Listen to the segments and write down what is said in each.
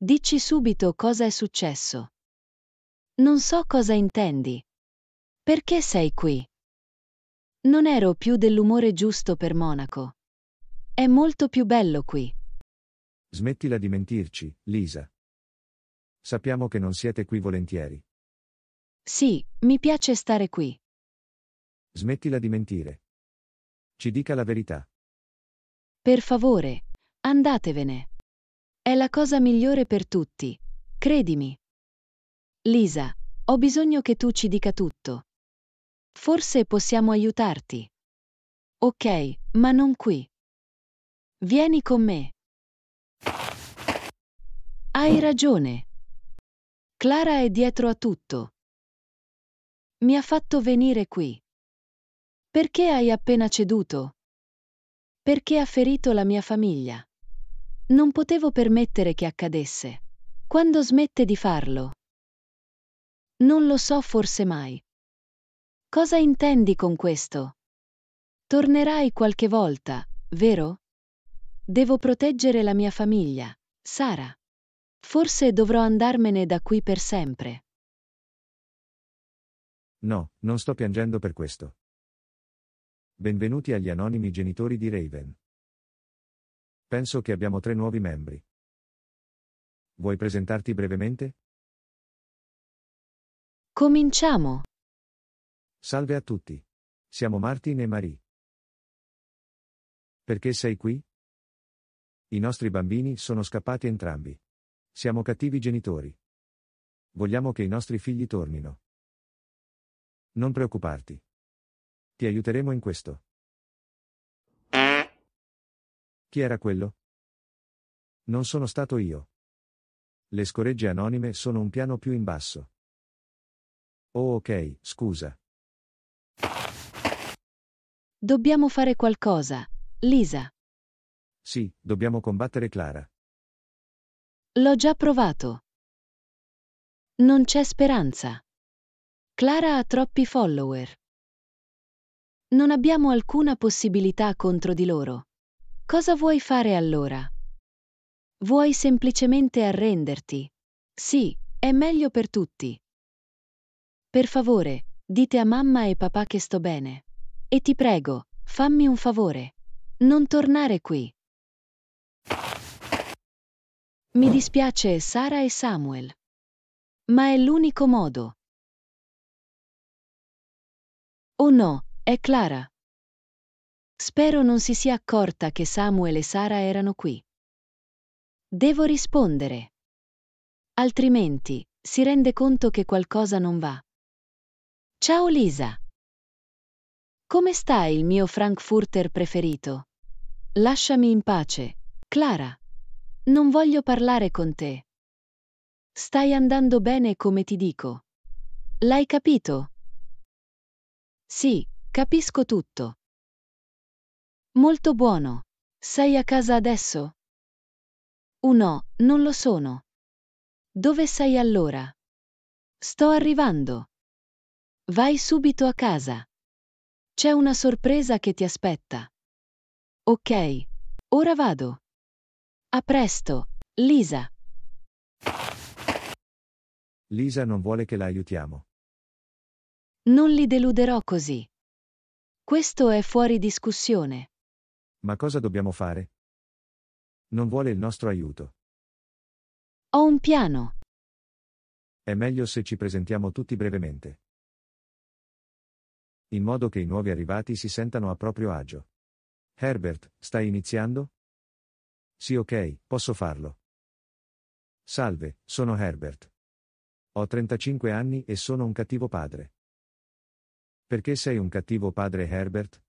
Dici subito cosa è successo. Non so cosa intendi. Perché sei qui? Non ero più dell'umore giusto per Monaco. È molto più bello qui. Smettila di mentirci, Lisa. Sappiamo che non siete qui volentieri. Sì, mi piace stare qui. Smettila di mentire. Ci dica la verità. Per favore, andatevene. È la cosa migliore per tutti. Credimi. Lisa, ho bisogno che tu ci dica tutto. Forse possiamo aiutarti. Ok, ma non qui. Vieni con me. Hai ragione. Clara è dietro a tutto. Mi ha fatto venire qui. Perché hai appena ceduto? Perché ha ferito la mia famiglia. Non potevo permettere che accadesse. Quando smette di farlo? Non lo so forse mai. Cosa intendi con questo? Tornerai qualche volta, vero? Devo proteggere la mia famiglia, Sara. Forse dovrò andarmene da qui per sempre. No, non sto piangendo per questo. Benvenuti agli anonimi genitori di Raven. Penso che abbiamo tre nuovi membri. Vuoi presentarti brevemente? Cominciamo. Salve a tutti. Siamo Martin e Marie. Perché sei qui? I nostri bambini sono scappati entrambi. Siamo cattivi genitori. Vogliamo che i nostri figli tornino. Non preoccuparti. Ti aiuteremo in questo. Chi era quello? Non sono stato io. Le scoregge anonime sono un piano più in basso. Oh ok, scusa. Dobbiamo fare qualcosa. Lisa. Sì, dobbiamo combattere Clara. L'ho già provato. Non c'è speranza. Clara ha troppi follower. Non abbiamo alcuna possibilità contro di loro. Cosa vuoi fare allora? Vuoi semplicemente arrenderti? Sì, è meglio per tutti. Per favore, dite a mamma e papà che sto bene. E ti prego, fammi un favore. Non tornare qui. Mi dispiace Sara e Samuel. Ma è l'unico modo. Oh no, è Clara. Spero non si sia accorta che Samuel e Sara erano qui. Devo rispondere. Altrimenti si rende conto che qualcosa non va. Ciao Lisa. Come sta il mio Frankfurter preferito? Lasciami in pace, Clara. Non voglio parlare con te. Stai andando bene come ti dico. L'hai capito? Sì, capisco tutto. Molto buono. Sei a casa adesso? Uno, non lo sono. Dove sei allora? Sto arrivando. Vai subito a casa. C'è una sorpresa che ti aspetta. Ok, ora vado. A presto, Lisa. Lisa non vuole che la aiutiamo. Non li deluderò così. Questo è fuori discussione. Ma cosa dobbiamo fare? Non vuole il nostro aiuto. Ho un piano. È meglio se ci presentiamo tutti brevemente. In modo che i nuovi arrivati si sentano a proprio agio. Herbert, stai iniziando? Sì ok, posso farlo. Salve, sono Herbert. Ho 35 anni e sono un cattivo padre. Perché sei un cattivo padre Herbert?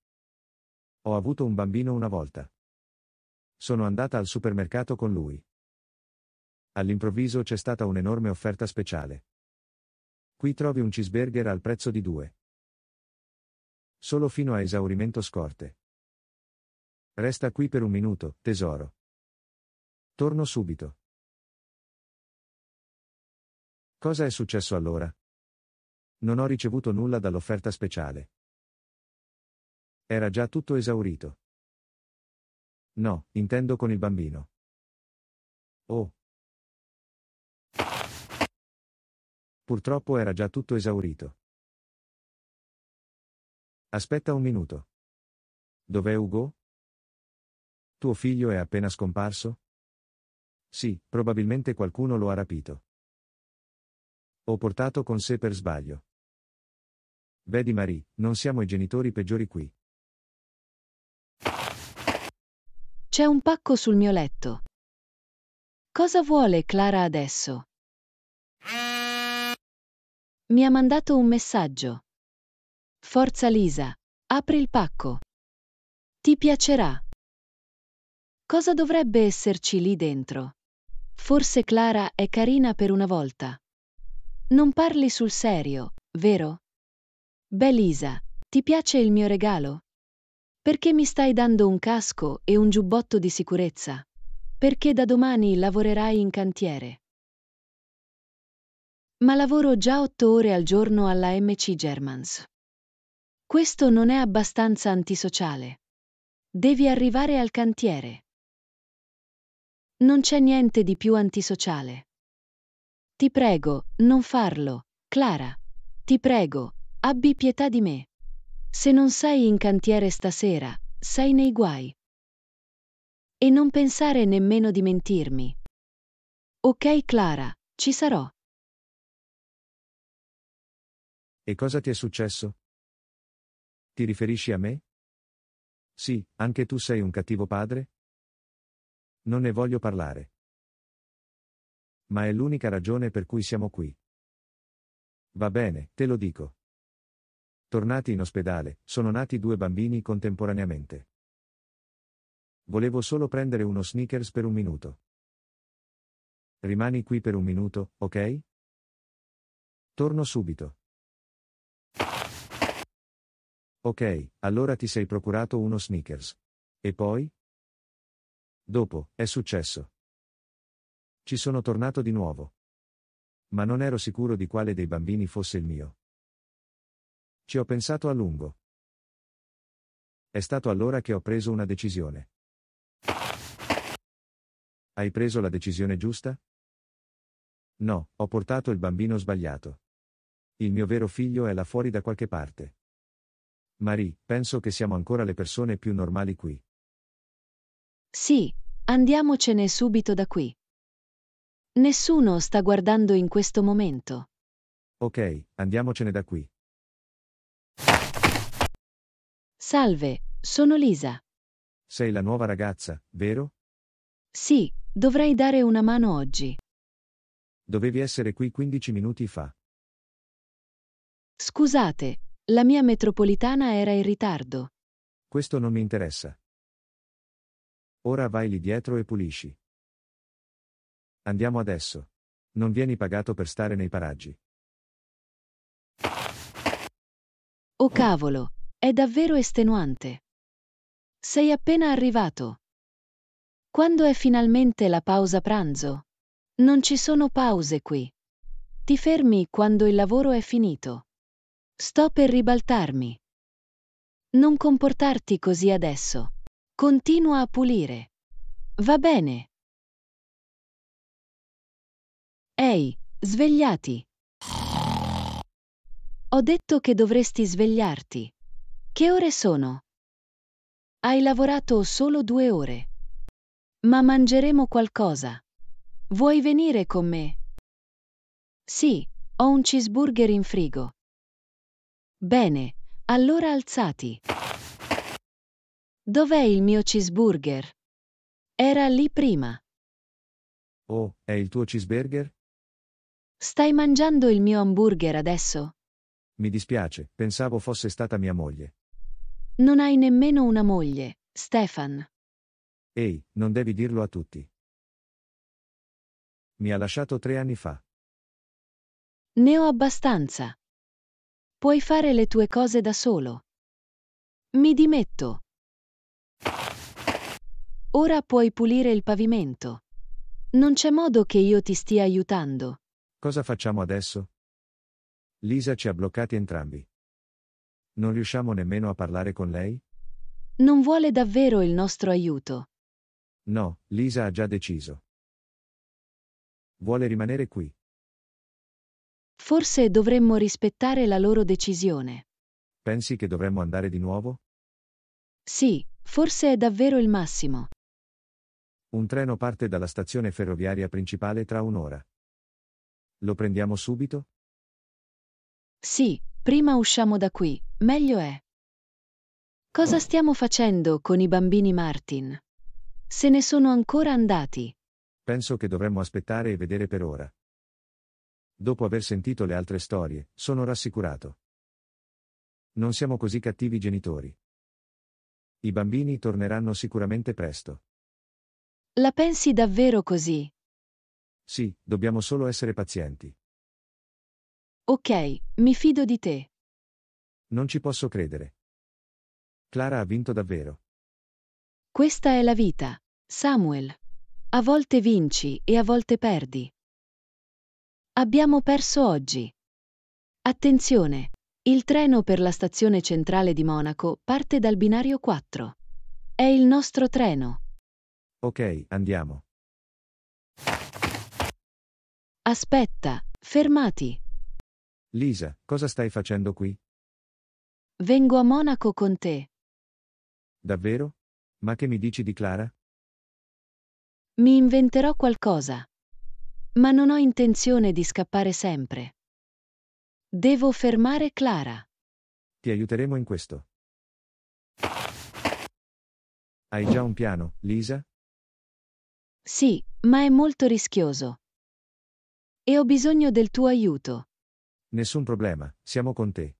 Ho avuto un bambino una volta. Sono andata al supermercato con lui. All'improvviso c'è stata un'enorme offerta speciale. Qui trovi un cheeseburger al prezzo di due. Solo fino a esaurimento scorte. Resta qui per un minuto, tesoro. Torno subito. Cosa è successo allora? Non ho ricevuto nulla dall'offerta speciale. Era già tutto esaurito. No, intendo con il bambino. Oh. Purtroppo era già tutto esaurito. Aspetta un minuto. Dov'è Ugo? Tuo figlio è appena scomparso? Sì, probabilmente qualcuno lo ha rapito. Ho portato con sé per sbaglio. Vedi Marie, non siamo i genitori peggiori qui. C'è un pacco sul mio letto. Cosa vuole Clara adesso? Mi ha mandato un messaggio. Forza Lisa, apri il pacco. Ti piacerà. Cosa dovrebbe esserci lì dentro? Forse Clara è carina per una volta. Non parli sul serio, vero? Beh Lisa, ti piace il mio regalo? Perché mi stai dando un casco e un giubbotto di sicurezza? Perché da domani lavorerai in cantiere. Ma lavoro già otto ore al giorno alla MC Germans. Questo non è abbastanza antisociale. Devi arrivare al cantiere. Non c'è niente di più antisociale. Ti prego, non farlo, Clara. Ti prego, abbi pietà di me. Se non sei in cantiere stasera, sei nei guai. E non pensare nemmeno di mentirmi. Ok Clara, ci sarò. E cosa ti è successo? Ti riferisci a me? Sì, anche tu sei un cattivo padre? Non ne voglio parlare. Ma è l'unica ragione per cui siamo qui. Va bene, te lo dico. Tornati in ospedale, sono nati due bambini contemporaneamente. Volevo solo prendere uno sneakers per un minuto. Rimani qui per un minuto, ok? Torno subito. Ok, allora ti sei procurato uno sneakers. E poi? Dopo, è successo. Ci sono tornato di nuovo. Ma non ero sicuro di quale dei bambini fosse il mio. Ci ho pensato a lungo. È stato allora che ho preso una decisione. Hai preso la decisione giusta? No, ho portato il bambino sbagliato. Il mio vero figlio è là fuori da qualche parte. Marie, penso che siamo ancora le persone più normali qui. Sì, andiamocene subito da qui. Nessuno sta guardando in questo momento. Ok, andiamocene da qui. Salve, sono Lisa. Sei la nuova ragazza, vero? Sì, dovrei dare una mano oggi. Dovevi essere qui 15 minuti fa. Scusate, la mia metropolitana era in ritardo. Questo non mi interessa. Ora vai lì dietro e pulisci. Andiamo adesso. Non vieni pagato per stare nei paraggi. Oh cavolo, è davvero estenuante. Sei appena arrivato. Quando è finalmente la pausa pranzo? Non ci sono pause qui. Ti fermi quando il lavoro è finito. Sto per ribaltarmi. Non comportarti così adesso. Continua a pulire. Va bene. Ehi, svegliati. Ho detto che dovresti svegliarti. Che ore sono? Hai lavorato solo due ore. Ma mangeremo qualcosa. Vuoi venire con me? Sì, ho un cheeseburger in frigo. Bene, allora alzati. Dov'è il mio cheeseburger? Era lì prima. Oh, è il tuo cheeseburger? Stai mangiando il mio hamburger adesso? Mi dispiace, pensavo fosse stata mia moglie. Non hai nemmeno una moglie, Stefan. Ehi, non devi dirlo a tutti. Mi ha lasciato tre anni fa. Ne ho abbastanza. Puoi fare le tue cose da solo. Mi dimetto. Ora puoi pulire il pavimento. Non c'è modo che io ti stia aiutando. Cosa facciamo adesso? Lisa ci ha bloccati entrambi. Non riusciamo nemmeno a parlare con lei? Non vuole davvero il nostro aiuto. No, Lisa ha già deciso. Vuole rimanere qui. Forse dovremmo rispettare la loro decisione. Pensi che dovremmo andare di nuovo? Sì, forse è davvero il massimo. Un treno parte dalla stazione ferroviaria principale tra un'ora. Lo prendiamo subito? Sì, prima usciamo da qui, meglio è. Cosa oh. stiamo facendo con i bambini Martin? Se ne sono ancora andati. Penso che dovremmo aspettare e vedere per ora. Dopo aver sentito le altre storie, sono rassicurato. Non siamo così cattivi genitori. I bambini torneranno sicuramente presto. La pensi davvero così? Sì, dobbiamo solo essere pazienti. Ok, mi fido di te. Non ci posso credere. Clara ha vinto davvero. Questa è la vita, Samuel. A volte vinci e a volte perdi. Abbiamo perso oggi. Attenzione, il treno per la stazione centrale di Monaco parte dal binario 4. È il nostro treno. Ok, andiamo. Aspetta, fermati. Lisa, cosa stai facendo qui? Vengo a Monaco con te. Davvero? Ma che mi dici di Clara? Mi inventerò qualcosa. Ma non ho intenzione di scappare sempre. Devo fermare Clara. Ti aiuteremo in questo. Hai già un piano, Lisa? Sì, ma è molto rischioso. E ho bisogno del tuo aiuto. Nessun problema, siamo con te.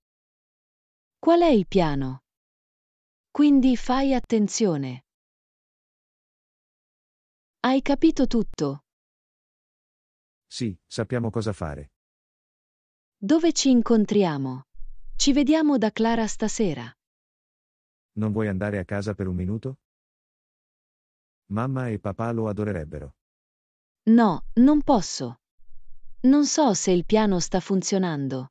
Qual è il piano? Quindi fai attenzione. Hai capito tutto? Sì, sappiamo cosa fare. Dove ci incontriamo? Ci vediamo da Clara stasera. Non vuoi andare a casa per un minuto? Mamma e papà lo adorerebbero. No, non posso. Non so se il piano sta funzionando.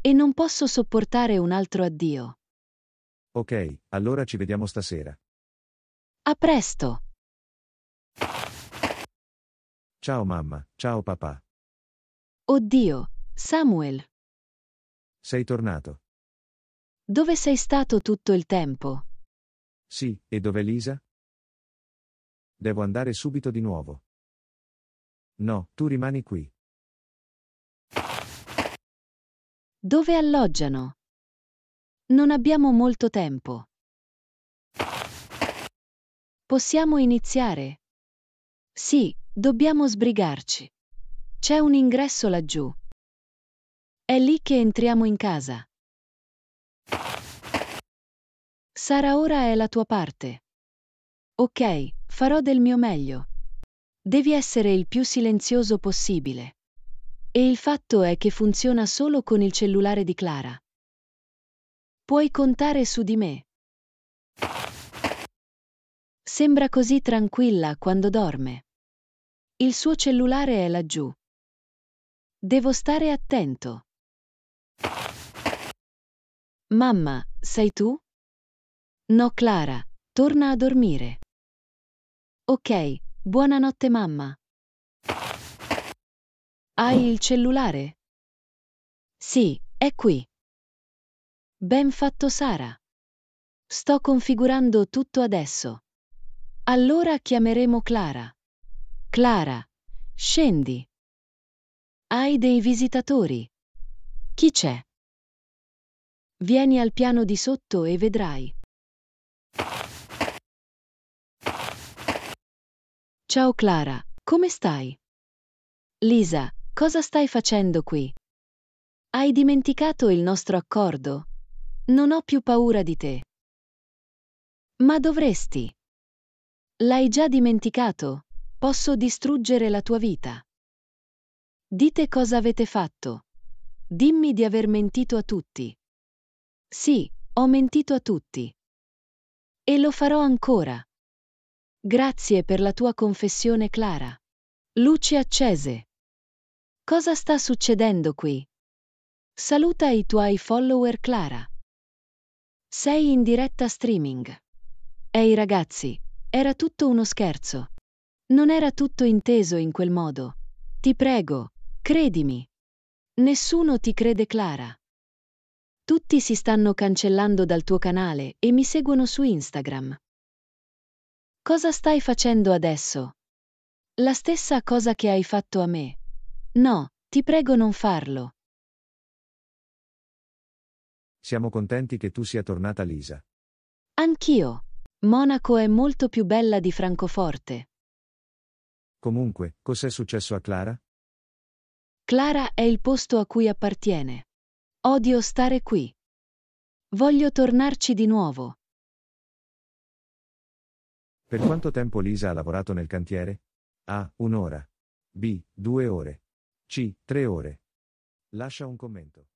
E non posso sopportare un altro addio. Ok, allora ci vediamo stasera. A presto. Ciao mamma, ciao papà. Oddio, Samuel. Sei tornato. Dove sei stato tutto il tempo? Sì, e dov'è Lisa? Devo andare subito di nuovo. No, tu rimani qui. Dove alloggiano? Non abbiamo molto tempo. Possiamo iniziare? Sì, dobbiamo sbrigarci. C'è un ingresso laggiù. È lì che entriamo in casa. Sara ora è la tua parte. Ok, farò del mio meglio. Devi essere il più silenzioso possibile. E il fatto è che funziona solo con il cellulare di Clara. Puoi contare su di me. Sembra così tranquilla quando dorme. Il suo cellulare è laggiù. Devo stare attento. Mamma, sei tu? No, Clara, torna a dormire. Ok, buonanotte mamma. Hai il cellulare? Sì, è qui. Ben fatto Sara. Sto configurando tutto adesso. Allora chiameremo Clara. Clara, scendi. Hai dei visitatori. Chi c'è? Vieni al piano di sotto e vedrai. Ciao Clara, come stai? Lisa, Cosa stai facendo qui? Hai dimenticato il nostro accordo? Non ho più paura di te. Ma dovresti. L'hai già dimenticato? Posso distruggere la tua vita. Dite cosa avete fatto. Dimmi di aver mentito a tutti. Sì, ho mentito a tutti. E lo farò ancora. Grazie per la tua confessione clara. Luci accese. Cosa sta succedendo qui? Saluta i tuoi follower Clara. Sei in diretta streaming. Ehi ragazzi, era tutto uno scherzo. Non era tutto inteso in quel modo. Ti prego, credimi. Nessuno ti crede Clara. Tutti si stanno cancellando dal tuo canale e mi seguono su Instagram. Cosa stai facendo adesso? La stessa cosa che hai fatto a me. No, ti prego non farlo. Siamo contenti che tu sia tornata Lisa. Anch'io. Monaco è molto più bella di Francoforte. Comunque, cos'è successo a Clara? Clara è il posto a cui appartiene. Odio stare qui. Voglio tornarci di nuovo. Per quanto tempo Lisa ha lavorato nel cantiere? A. Un'ora. B. Due ore. C. 3 ore. Lascia un commento.